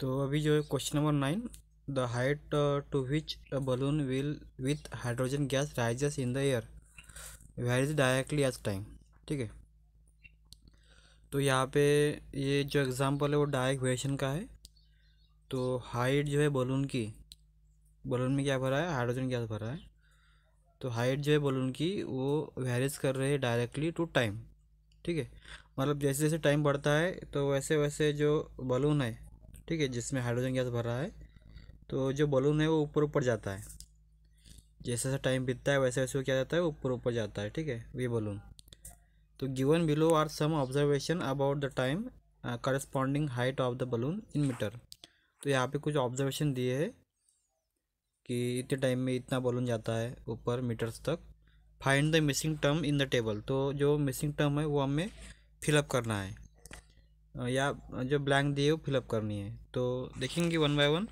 तो अभी जो है question number nine the height to which a balloon will with hydrogen gas rises in the air varies directly as time ठीक है तो यहाँ पे ये जो एग्ज़ाम्पल है वो डायरेक्ट वेरिएशन का है तो हाइट जो है बलून की बलून में क्या भरा है हाइड्रोजन गैस भरा है तो हाइट जो है बलून की वो वेरीज कर रही है डायरेक्टली टू टाइम ठीक है मतलब जैसे जैसे टाइम बढ़ता है तो वैसे वैसे जो बलून है ठीक है जिसमें हाइड्रोजन गैस भर रहा है तो जो बलून है वो ऊपर ऊपर जाता है जैसे जैसा टाइम बीतता है वैसे वैसे वो क्या जाता है ऊपर ऊपर जाता है ठीक है वे बलून तो given below are some observation about the time corresponding height of the balloon in metre तो यहाँ पे कुछ ऑब्जर्वेशन दिए है कि इतने टाइम में इतना बलून जाता है ऊपर मीटर्स तक find the missing term in the table तो जो मिसिंग टर्म है वो हमें फिलअप करना है या जो ब्लैंक दिए वो फिलअप करनी है तो देखेंगे वन बाय वन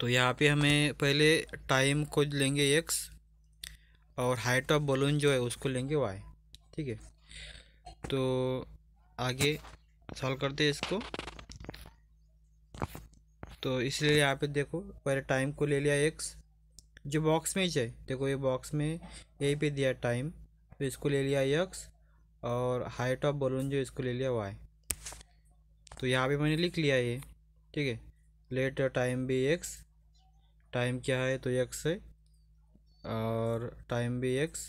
तो यहाँ पे हमें पहले टाइम को लेंगे एक्स और हाइट ऑफ बलून जो है उसको लेंगे वाई ठीक है तो आगे सॉल्व करते हैं इसको तो इसलिए यहाँ पे देखो पहले टाइम को ले लिया एक्स जो बॉक्स में ही चाहिए देखो ये बॉक्स में यही पे दिया टाइम तो इसको ले लिया एक्स और हाइट ऑफ बलून जो इसको ले लिया वाई तो यहाँ पे मैंने लिख लिया ये ठीक है लेट टाइम भी एक्स टाइम क्या है तो एक्स है और टाइम भी एक्स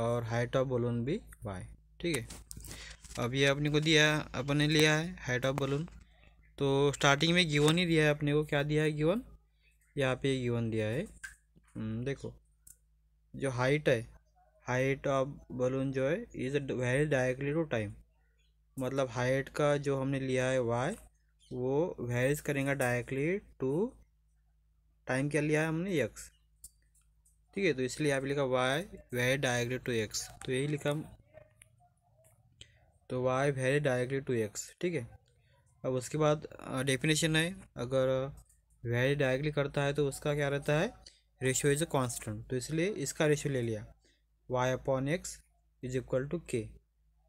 और हाइट ऑफ बलून भी वाई ठीक है अब ये अपने को दिया अपन ने लिया है हाइट ऑफ बलून तो स्टार्टिंग में गिवन ही दिया है अपने को क्या दिया है गिवन यहाँ पे गिवन दिया है हम्म, देखो जो हाइट है हाइट ऑफ बलून जो है is very directly to time मतलब हाइट का जो हमने लिया है वाई वो वेरीज करेगा डायरेक्टली टू टाइम क्या लिया है हमने एक्स ठीक है तो इसलिए यहाँ पे लिखा y very directly to x तो यही लिखा तो y very directly to x ठीक है अब उसके बाद डेफिनेशन है अगर वेरी डायरेक्टली करता है तो उसका क्या रहता है रेशियो इज अ कॉन्स्टेंट तो इसलिए इसका रेशियो ले लिया y upon x is equal to k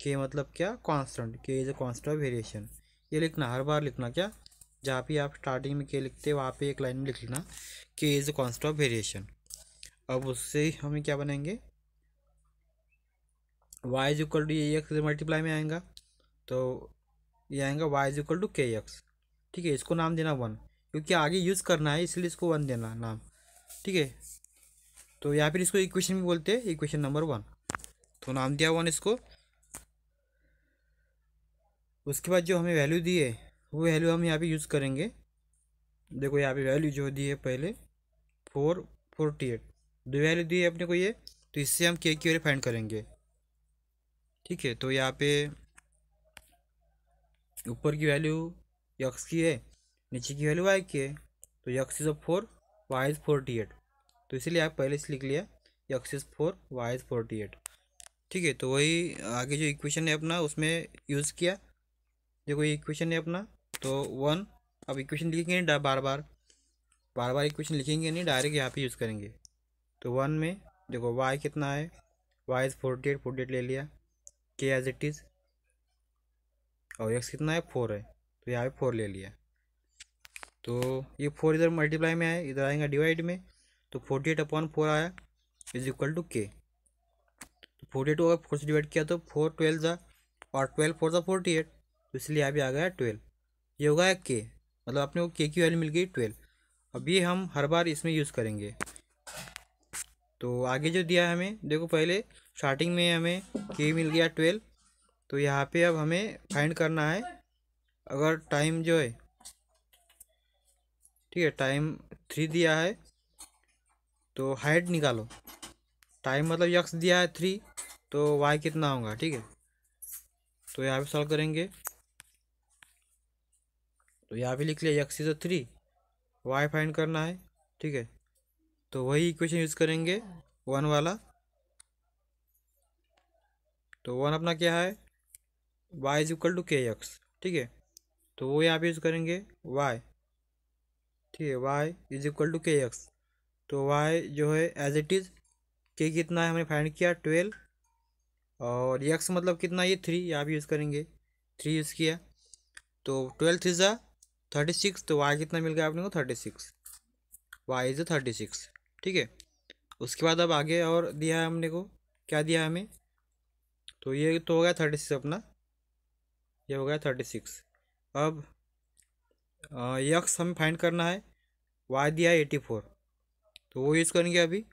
k मतलब क्या constant k is a constant of variation ये लिखना हर बार लिखना क्या जहाँ पे आप स्टार्टिंग में के लिखते हैं वहाँ पे एक लाइन में लिख लेना k is a constant of variation अब उससे हमें क्या बनाएंगे y is equal to a x multiply में आएगा तो ये आएगा y is equal to k x ठीक है इसको नाम देना वन क्योंकि आगे यूज़ करना है इसलिए इसको वन देना नाम ठीक है तो या फिर इसको इक्वेशन भी बोलते हैं इक्वेशन नंबर वन तो नाम दिया वन इसको उसके बाद जो हमें वैल्यू दी है वो वैल्यू हम यहाँ पे यूज़ करेंगे देखो यहाँ पे वैल्यू जो दी है पहले फोर फोर्टी एट दो वैल्यू दी है अपने को ये तो इससे हम के की वैल्यू फाइंड करेंगे ठीक है तो यहाँ पे ऊपर की वैल्यू यक्स की है नीचे की वैल्यू वाई की है तो x is of four y is forty eight तो इसलिए आप पहले से लिख लिया x is four y is forty eight ठीक है तो वही आगे जो इक्वेशन है अपना उसमें यूज़ किया देखो ये इक्वेशन है अपना तो वन अब इक्वेशन लिखेंगे नहीं बार बार बार बार इक्वेशन लिखेंगे नहीं डायरेक्ट यहाँ पे यूज़ करेंगे तो वन में देखो वाई कितना है y is forty eight forty eight ले लिया के एज इट इज़ और एक्स कितना है फोर है तो यहाँ पे फोर ले लिया तो ये फोर इधर मल्टीप्लाई में आए इधर आएगा डिवाइड में तो फोर्टी एट अपॉन फोर आया इज इक्वल टू के तो फोर्टी एट को अगर फोर से डिवाइड किया तो फोर ट्वेल्व ज़ा और ट्वेल्व फोर ज़ा फोर्टी एट तो इसलिए यहाँ पे आ गया ट्वेल्व ये होगा एक के मतलब अपने को के की वैल्यू मिल गई ट्वेल्व अब ये हम हर बार इसमें यूज़ करेंगे तो आगे जो दिया हमें देखो पहले स्टार्टिंग में हमें के मिल गया ट्वेल्व तो यहाँ पे अब हमें फाइंड करना है अगर टाइम जो है ठीक है टाइम थ्री दिया है तो हाइट निकालो टाइम मतलब यक्स दिया है थ्री तो वाई कितना होगा ठीक है तो यहाँ पे सॉल्व करेंगे तो यहाँ पे लिख लिया x is three y find करना है ठीक है तो वही इक्वेशन यूज़ करेंगे वन वाला तो वन अपना क्या है y is equal to k x ठीक है तो वो यहाँ पे यूज़ करेंगे वाई ठीक है y is equal to k x तो वाई जो है एज इट इज़ के कितना है हमने फाइंड किया ट्वेल्व और एक्स मतलब कितना ये थ्री यहाँ भी यूज़ करेंगे थ्री यूज़ किया तो ट्वेल्थ इज़ थर्टी सिक्स तो वाई कितना मिल गया आपने को thirty six y is thirty six ठीक है उसके बाद अब आगे और दिया है हमने को क्या दिया है हमें तो ये तो हो गया थर्टी सिक्स अपना ये हो गया थर्टी सिक्स अब यक्स हमें फाइंड करना है वाई दिया है एटी फोर तो वो यूज़ करेंगे अभी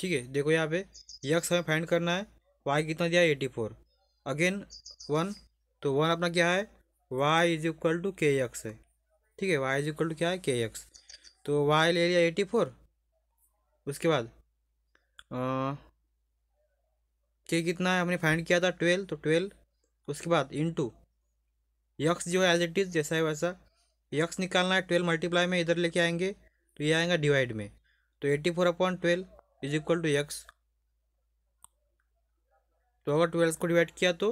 ठीक है देखो यहाँ पे यक्स हमें फाइंड करना है वाई कितना दिया है एटी फोर अगेन वन तो वन अपना क्या है y is equal to k x है ठीक है वाई इज इक्वल टू क्या है के एक्स तो वाई ले लिया एटी फोर उसके बाद के कितना है हमने फाइंड किया था ट्वेल्व तो ट्वेल्व उसके बाद टू यक्स जो है एज इट इज़ जैसा है वैसा यक्स निकालना है ट्वेल्व मल्टीप्लाई में इधर लेके आएंगे तो ये आएगा डिवाइड में तो eighty four upon twelve is equal to x तो अगर ट्वेल्व को डिवाइड किया तो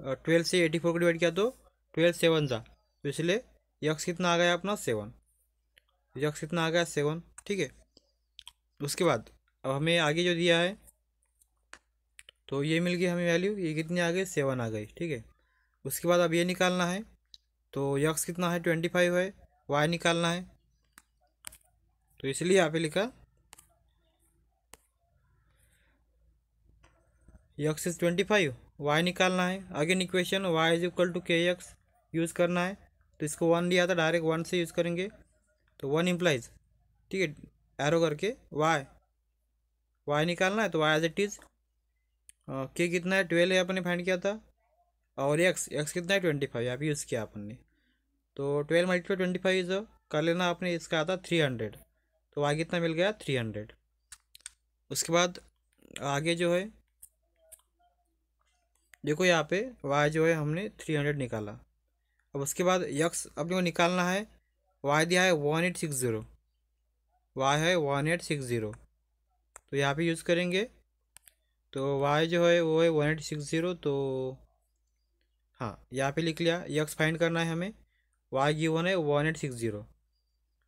ट्वेल्व से एटी फोर को डिवाइड किया तो ट्वेल्व सेवन जा तो इसलिए यक्स कितना आ गया अपना सेवन यक्स कितना आ गया सेवन ठीक है उसके बाद अब हमें आगे जो दिया है तो ये मिल गई हमें वैल्यू ये कितनी आ गई सेवन आ गई ठीक है उसके बाद अब ये निकालना है तो यक्स कितना है ट्वेंटी फाइव है वाई निकालना है तो इसलिए यहाँ पे लिखा x is twenty five y निकालना है again equation y is equal to k x use करना है तो इसको वन दिया था डायरेक्ट वन से यूज़ करेंगे तो वन इम्प्लाइज ठीक है एरो करके वाई वाई निकालना है तो वाई एज इट इज़ के कितना है ट्वेल्व है अपने फाइंड किया था और एक्स एक्स कितना है ट्वेंटी फाइव यहाँ यूज़ किया अपन ने तो twelve multiple twenty five is कर लेना आपने इसका आता थ्री हंड्रेड तो वाई कितना मिल गया थ्री हंड्रेड उसके बाद आगे जो है देखो यहाँ पे वाई जो है हमने थ्री हंड्रेड निकाला अब उसके बाद यक्स अपने को निकालना है वाई दिया है one eight six zero y है वन एट सिक्स ज़ीरो तो यहाँ पे यूज़ करेंगे तो वाई जो है वो है वन एट सिक्स ज़ीरो तो हाँ यहाँ पे लिख लिया यक्स फाइंड करना है हमें वाई वन है वन एट सिक्स ज़ीरो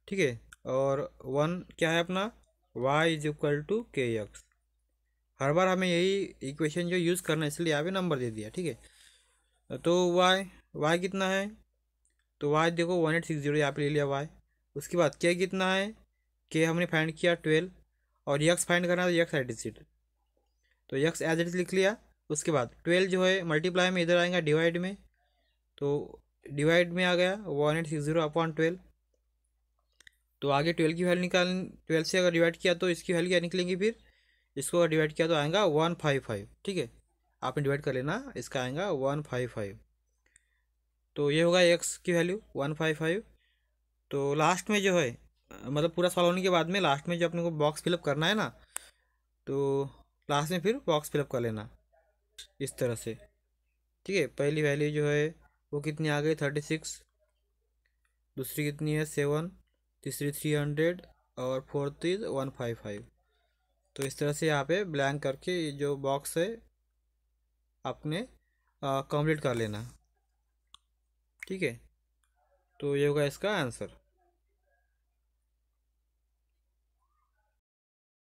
ठीक है और वन क्या है अपना y is equal to k x हर बार हमें यही इक्वेशन जो यूज़ करना है इसलिए यहाँ पे नंबर दे दिया ठीक है तो वाई वाई कितना है तो वाई देखो वन एट सिक्स जीरो यहाँ पर ले लिया वाई उसके बाद के कितना है के हमने फाइंड किया ट्वेल्व और यक्स फाइंड करना था यक्स एड तो यक्स एज इट लिख लिया उसके बाद ट्वेल्व जो है मल्टीप्लाई में इधर आएगा डिवाइड में तो डिवाइड में आ गया one eight six zero upon twelve तो आगे ट्वेल्व की वैल्यू निकाल ट्वेल्व से अगर डिवाइड किया तो इसकी वैल्यू क्या निकलेगी फिर इसको डिवाइड किया तो आएगा वन फाइव फाइव ठीक है आपने डिवाइड कर लेना इसका आएगा वन फाइव फाइव तो ये होगा एक्स की वैल्यू वन फाइव फाइव तो लास्ट में जो है मतलब पूरा सॉल्व होने के बाद में लास्ट में जो अपने को बॉक्स फिलअप करना है ना तो लास्ट में फिर बॉक्स फिलअप कर लेना इस तरह से ठीक है पहली वैल्यू जो है वो कितनी आ गई थर्टी सिक्स दूसरी कितनी है सेवन तीसरी थ्री हंड्रेड और fourth is one five five तो इस तरह से यहाँ पे ब्लैंक करके ये जो बॉक्स है आपने कंप्लीट कर लेना ठीक है तो ये होगा इसका आंसर